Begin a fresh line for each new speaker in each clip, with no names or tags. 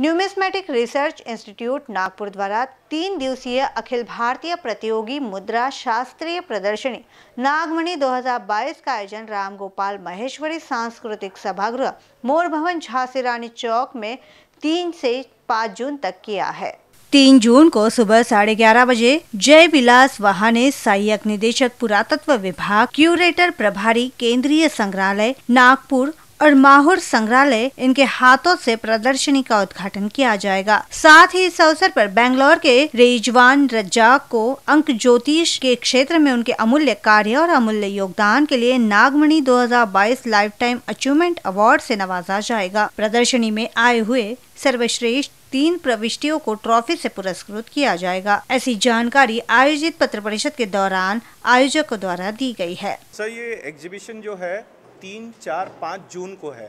numismatic research institute Nagpur द्वारा तीन दिवसीय अखिल भारतीय प्रतियोगी मुद्रा शास्त्रीय प्रदर्शनी नागमणि 2022 का आयोजन राम गोपाल महेश्वरी सांस्कृतिक सभागृह मोर भवन झांसी रानी चौक में तीन से पाँच जून तक किया है तीन जून को सुबह साढ़े ग्यारह बजे जय विलास वहाने सहायक निदेशक पुरातत्व विभाग क्यूरेटर प्रभारी केंद्रीय संग्रहालय नागपुर और माहौर संग्रहालय इनके हाथों से प्रदर्शनी का उद्घाटन किया जाएगा साथ ही इस अवसर पर बेंगलोर के रेजवान रज्जाक को अंक ज्योतिष के क्षेत्र में उनके अमूल्य कार्य और अमूल्य योगदान के लिए Nagmani 2022 life time achievement award से नवाजा जाएगा प्रदर्शनी में आए हुए सर्वश्रेष्ठ तीन प्रविष्टियों को ट्रॉफी से पुरस्कृत किया जाएगा ऐसी जानकारी आयोजित पत्र परिषद के दौरान आयोजकों द्वारा दी गई है
सर ये एग्जीबिशन जो है तीन चार पाँच जून को है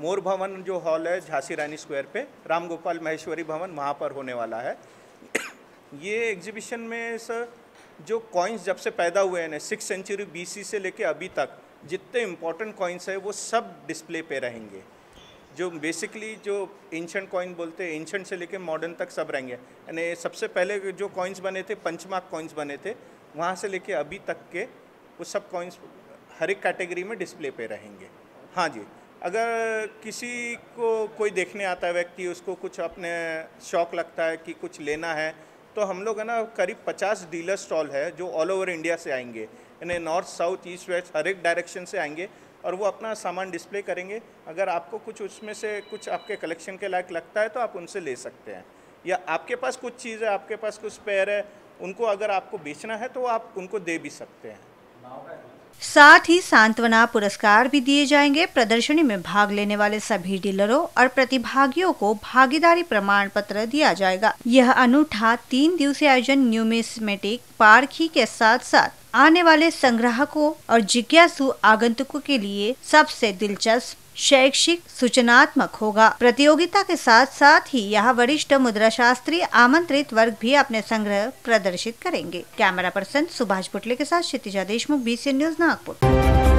मोर भवन जो हॉल है झांसी रानी स्क्वायर पे रामगोपाल महेश्वरी भवन वहाँ पर होने वाला है ये एग्जीबिशन में सर जो कॉइन्स जब से पैदा हुए हैं सिक्स सेंचुरी बीसी से लेके अभी तक जितने इम्पोर्टेंट कॉइन्स हैं वो सब डिस्प्ले पे रहेंगे जो बेसिकली जो एंशंट कॉइन बोलते हैं एंशंट से लेके मॉडर्न तक सब रहेंगे यानी सबसे पहले जो कॉइन्स बने थे पंचमार्क कॉइन्स बने थे वहाँ से लेके अभी तक के वो सब कॉइन्स हर एक कैटेगरी में डिस्प्ले पे रहेंगे हाँ जी अगर किसी को कोई देखने आता है व्यक्ति उसको कुछ अपने शौक लगता है कि कुछ लेना है तो हम लोग है ना करीब पचास डीलर स्टॉल है जो ऑल ओवर इंडिया से आएंगे यानी नॉर्थ साउथ ईस्ट वेस्ट हर एक डायरेक्शन से आएंगे और वो अपना सामान डिस्प्ले करेंगे अगर आपको कुछ उसमें से कुछ आपके कलेक्शन के लायक लगता है तो आप उनसे ले सकते हैं या आपके पास कुछ चीज़ है आपके पास कुछ पैर है उनको अगर आपको बेचना है तो आप उनको दे भी सकते हैं
साथ ही सांत्वना पुरस्कार भी दिए जाएंगे प्रदर्शनी में भाग लेने वाले सभी डीलरों और प्रतिभागियों को भागीदारी प्रमाण पत्र दिया जाएगा यह अनूठा तीन दिवसीय आयोजन न्यूमिस्मेटिक पार्क ही के साथ साथ आने वाले संग्राहकों और जिज्ञासु आगंतुकों के लिए सबसे दिलचस्प शैक्षिक सूचनात्मक होगा प्रतियोगिता के साथ साथ ही यहाँ वरिष्ठ मुद्रा शास्त्री आमंत्रित वर्ग भी अपने संग्रह प्रदर्शित करेंगे कैमरा पर्सन सुभाष बुटले के साथ क्षितिजा देशमुख बी न्यूज नागपुर